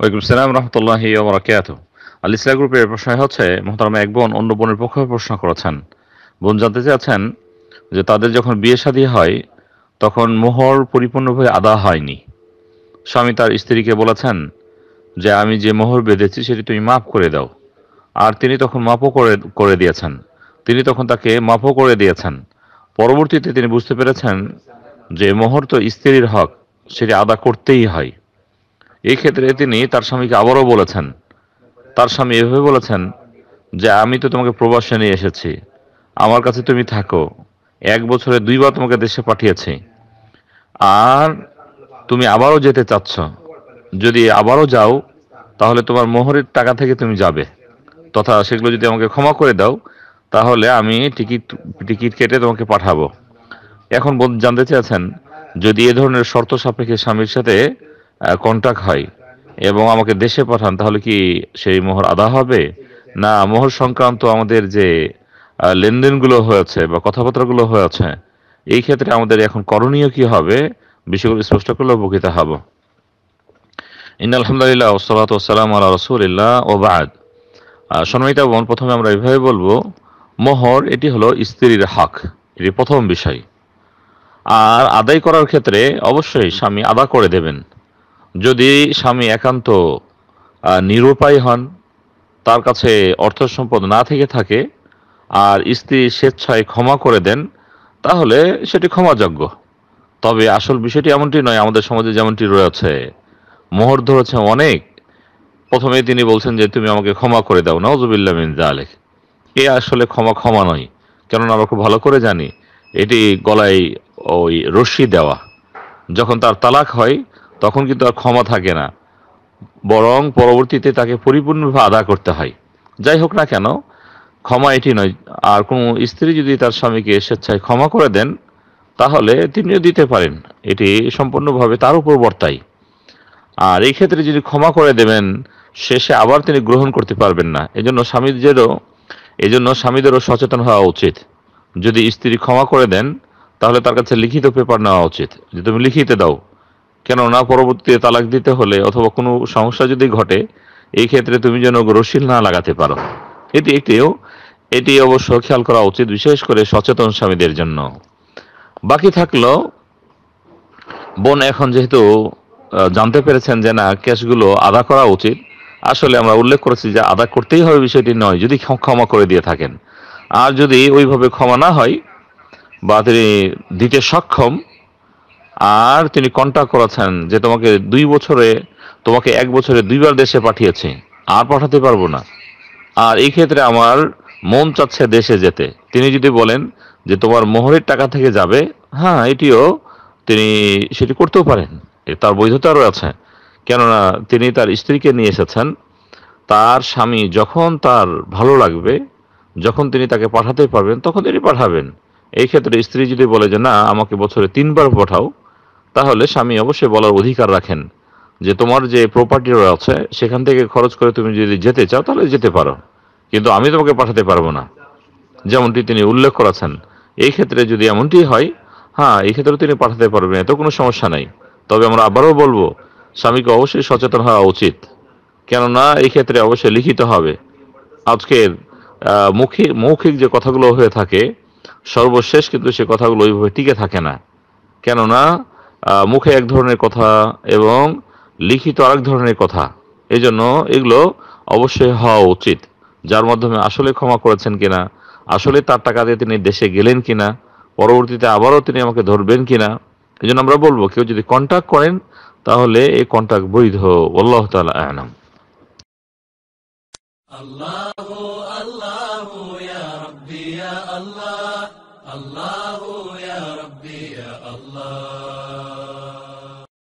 ওয়ালাইকুম সালাম রহমতুল্লাহ ওবরাকাত আল ইসলাম গ্রুপের বিষয় হচ্ছে মহতারমা এক বোন অন্য বোনের পক্ষে প্রশ্ন করেছেন বোন জানতে চেয়েছেন যে তাদের যখন বিয়ে শাদী হয় তখন মোহর পরিপূর্ণভাবে আদা হয়নি স্বামী তার স্ত্রীকে বলেছেন যে আমি যে মোহর বেঁধেছি সেটি তুমি মাফ করে দাও আর তিনি তখন মাফও করে করে দিয়েছেন তিনি তখন তাকে মাফও করে দিয়েছেন পরবর্তীতে তিনি বুঝতে পেরেছেন যে মোহর তো স্ত্রীর হক সেটি আদা করতেই হয় এই ক্ষেত্রে তিনি তার স্বামীকে আবারও বলেছেন তার স্বামী এভাবে বলেছেন যে আমি তো তোমাকে প্রবাসে নিয়ে এসেছি আমার কাছে তুমি থাকো এক বছরে দুইবার তোমাকে দেশে পাঠিয়েছি আর তুমি আবারও যেতে চাচ্ছ যদি আবারও যাও তাহলে তোমার মোহরের টাকা থেকে তুমি যাবে তথা সেগুলো যদি আমাকে ক্ষমা করে দাও তাহলে আমি টিকিট টিকিট কেটে তোমাকে পাঠাবো এখন জানতে চেয়েছেন যদি এ ধরনের শর্ত সাপেক্ষে স্বামীর সাথে কন্ট্যাক্ট হয় এবং আমাকে দেশে পাঠান তাহলে কি সেই মোহর আদা হবে না মোহর সংক্রান্ত আমাদের যে লেনদেনগুলো হয়েছে বা কথাবার্তাগুলো হয়েছে এই ক্ষেত্রে আমাদের এখন করণীয় কি হবে বিষয়গুলো স্পষ্ট করলে উপকৃত হব ইন আলহামদুলিল্লাহ ওসলাত ওসালাম রসুলিল্লাহ ও বাদ সন্মিতা বোন প্রথমে আমরা এভাবে বলবো মোহর এটি হলো স্ত্রীর হক এটি প্রথম বিষয় আর আদায় করার ক্ষেত্রে অবশ্যই স্বামী আদা করে দেবেন যদি স্বামী একান্ত নিরুপায় হন তার কাছে অর্থ সম্পদ না থেকে থাকে আর স্ত্রী স্বেচ্ছায় ক্ষমা করে দেন তাহলে সেটি ক্ষমাযোগ্য তবে আসল বিষয়টি এমনটি নয় আমাদের সমাজে যেমনটি রয়েছে মোহর ধরেছে অনেক প্রথমে তিনি বলছেন যে তুমি আমাকে ক্ষমা করে দাও নওজুবিল্লা মিন জালেক এ আসলে ক্ষমা ক্ষমা নয় কেননা আমরা খুব ভালো করে জানি এটি গলায় ওই রশ্মি দেওয়া যখন তার তালাক হয় তখন কিন্তু আর ক্ষমা থাকে না বরং পরবর্তীতে তাকে পরিপূর্ণভাবে আদা করতে হয় যাই হোক না কেন ক্ষমা এটি নয় আর কোনো স্ত্রী যদি তার স্বামীকে স্বেচ্ছায় ক্ষমা করে দেন তাহলে তিনিও দিতে পারেন এটি সম্পূর্ণভাবে তার উপর বর্তাই আর এই ক্ষেত্রে যদি ক্ষমা করে দেবেন শেষে আবার তিনি গ্রহণ করতে পারবেন না এজন্য স্বামীদেরও এজন্য স্বামীদেরও সচেতন হওয়া উচিত যদি স্ত্রী ক্ষমা করে দেন তাহলে তার কাছে লিখিত পেপার নেওয়া উচিত যে তুমি লিখিতে দাও কেননা পরবর্তীতে তালাক দিতে হলে অথবা কোনো সমস্যা যদি ঘটে এই ক্ষেত্রে তুমি যেন রসিল না লাগাতে পারো এটি একটিও এটি অবশ্য খেয়াল করা উচিত বিশেষ করে সচেতন স্বামীদের জন্য বাকি থাকল বোন এখন যেহেতু জানতে পেরেছেন যে না ক্যাশগুলো আদা করা উচিত আসলে আমরা উল্লেখ করেছি যে আদা করতেই হবে বিষয়টি নয় যদি ক্ষমা করে দিয়ে থাকেন আর যদি ওইভাবে ক্ষমা না হয় বা তিনি দিতে সক্ষম আর তিনি কন্ট্যাক্ট করেছেন যে তোমাকে দুই বছরে তোমাকে এক বছরে দুইবার দেশে পাঠিয়েছে আর পাঠাতে পারবো না আর এই ক্ষেত্রে আমার মন চাচ্ছে দেশে যেতে তিনি যদি বলেন যে তোমার মোহরের টাকা থেকে যাবে হ্যাঁ এটিও তিনি সেটি করতেও পারেন তার বৈধতা রয়েছে কেননা তিনি তার স্ত্রীকে নিয়ে এসেছেন তার স্বামী যখন তার ভালো লাগবে যখন তিনি তাকে পাঠাতে পারবেন তখন তিনি পাঠাবেন এই ক্ষেত্রে স্ত্রী যদি বলে যে না আমাকে বছরে তিনবার পাঠাও তাহলে স্বামী অবশ্যই বলার অধিকার রাখেন যে তোমার যে প্রপার্টি আছে সেখান থেকে খরচ করে তুমি যদি যেতে চাও তাহলে যেতে পারো কিন্তু আমি তোমাকে পাঠাতে পারবো না যেমনটি তিনি উল্লেখ করেছেন এই ক্ষেত্রে যদি এমনটি হয় হ্যাঁ এই ক্ষেত্রে তিনি পাঠাতে পারবেন এত কোনো সমস্যা নাই তবে আমরা আবারও বলবো স্বামীকে অবশ্যই সচেতন হওয়া উচিত কেননা এই ক্ষেত্রে অবশ্যই লিখিত হবে আজকের মৌখিক মৌখিক যে কথাগুলো হয়ে থাকে সর্বশেষ কিন্তু সে কথাগুলো ওইভাবে টিকে থাকে না কেননা মুখে এক ধরনের কথা এবং লিখিত আরেক ধরনের কথা এজন্য এগুলো অবশ্যই হওয়া উচিত যার মাধ্যমে আসলে ক্ষমা করেছেন কিনা আসলে তার টাকা দিয়ে তিনি দেশে গেলেন কিনা পরবর্তীতে আবারও তিনি আমাকে ধরবেন কিনা এই জন্য আমরা বলবো কেউ যদি কন্ট্যাক্ট করেন তাহলে এই কন্ট্যাক্ট বৈধ আল্লাহ তালা আনাম الله يا ربي يا الله